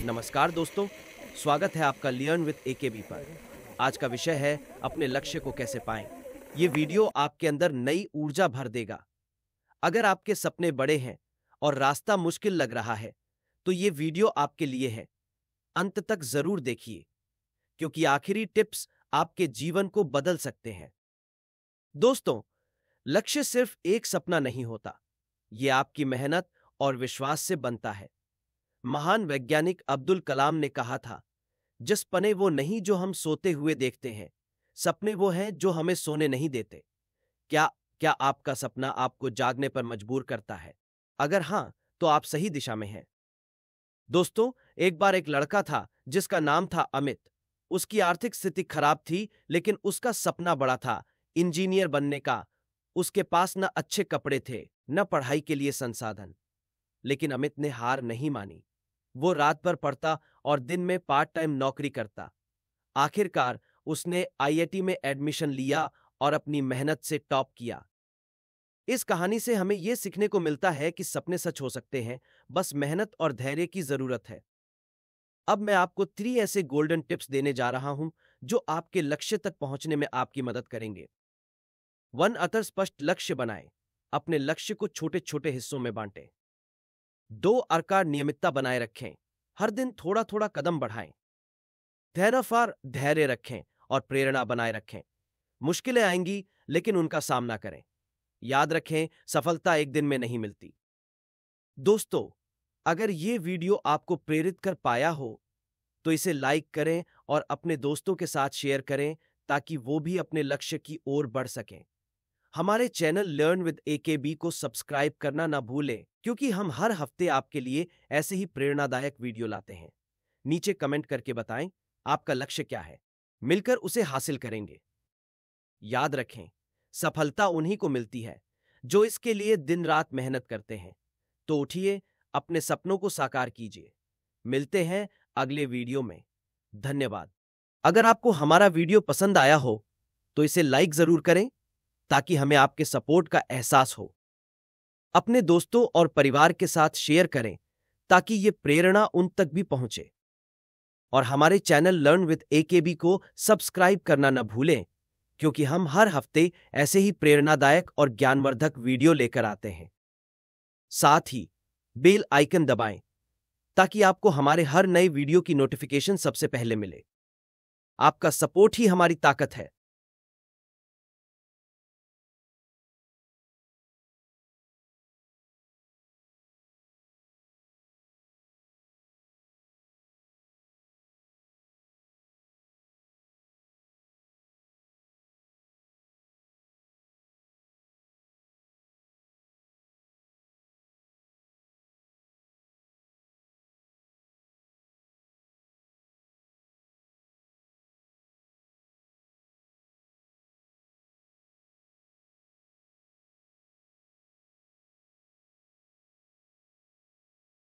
नमस्कार दोस्तों स्वागत है आपका लियर्न विद एकेबी पर आज का विषय है अपने लक्ष्य को कैसे पाएं ये वीडियो आपके अंदर नई ऊर्जा भर देगा अगर आपके सपने बड़े हैं और रास्ता मुश्किल लग रहा है तो ये वीडियो आपके लिए है अंत तक जरूर देखिए क्योंकि आखिरी टिप्स आपके जीवन को बदल सकते हैं दोस्तों लक्ष्य सिर्फ एक सपना नहीं होता ये आपकी मेहनत और विश्वास से बनता है महान वैज्ञानिक अब्दुल कलाम ने कहा था जिस पने वो नहीं जो हम सोते हुए देखते हैं सपने वो हैं जो हमें सोने नहीं देते क्या क्या आपका सपना आपको जागने पर मजबूर करता है अगर हां तो आप सही दिशा में हैं दोस्तों एक बार एक लड़का था जिसका नाम था अमित उसकी आर्थिक स्थिति खराब थी लेकिन उसका सपना बड़ा था इंजीनियर बनने का उसके पास न अच्छे कपड़े थे न पढ़ाई के लिए संसाधन लेकिन अमित ने हार नहीं मानी वो रात भर पढ़ता और दिन में पार्ट टाइम नौकरी करता आखिरकार उसने आईआईटी में एडमिशन लिया और अपनी मेहनत से टॉप किया इस कहानी से हमें यह सीखने को मिलता है कि सपने सच हो सकते हैं बस मेहनत और धैर्य की जरूरत है अब मैं आपको थ्री ऐसे गोल्डन टिप्स देने जा रहा हूं जो आपके लक्ष्य तक पहुंचने में आपकी मदद करेंगे वन अतर स्पष्ट लक्ष्य बनाएं अपने लक्ष्य को छोटे छोटे हिस्सों में बांटें दो अर्का नियमितता बनाए रखें हर दिन थोड़ा थोड़ा कदम बढ़ाएं धैर्यफार धैर्य रखें और प्रेरणा बनाए रखें मुश्किलें आएंगी लेकिन उनका सामना करें याद रखें सफलता एक दिन में नहीं मिलती दोस्तों अगर ये वीडियो आपको प्रेरित कर पाया हो तो इसे लाइक करें और अपने दोस्तों के साथ शेयर करें ताकि वो भी अपने लक्ष्य की ओर बढ़ सकें हमारे चैनल लर्न विद ए को सब्सक्राइब करना ना भूलें क्योंकि हम हर हफ्ते आपके लिए ऐसे ही प्रेरणादायक वीडियो लाते हैं नीचे कमेंट करके बताएं आपका लक्ष्य क्या है मिलकर उसे हासिल करेंगे याद रखें सफलता उन्हीं को मिलती है जो इसके लिए दिन रात मेहनत करते हैं तो उठिए अपने सपनों को साकार कीजिए मिलते हैं अगले वीडियो में धन्यवाद अगर आपको हमारा वीडियो पसंद आया हो तो इसे लाइक जरूर करें ताकि हमें आपके सपोर्ट का एहसास हो अपने दोस्तों और परिवार के साथ शेयर करें ताकि ये प्रेरणा उन तक भी पहुंचे और हमारे चैनल लर्न विद एकेबी को सब्सक्राइब करना न भूलें क्योंकि हम हर हफ्ते ऐसे ही प्रेरणादायक और ज्ञानवर्धक वीडियो लेकर आते हैं साथ ही बेल आइकन दबाएं ताकि आपको हमारे हर नए वीडियो की नोटिफिकेशन सबसे पहले मिले आपका सपोर्ट ही हमारी ताकत है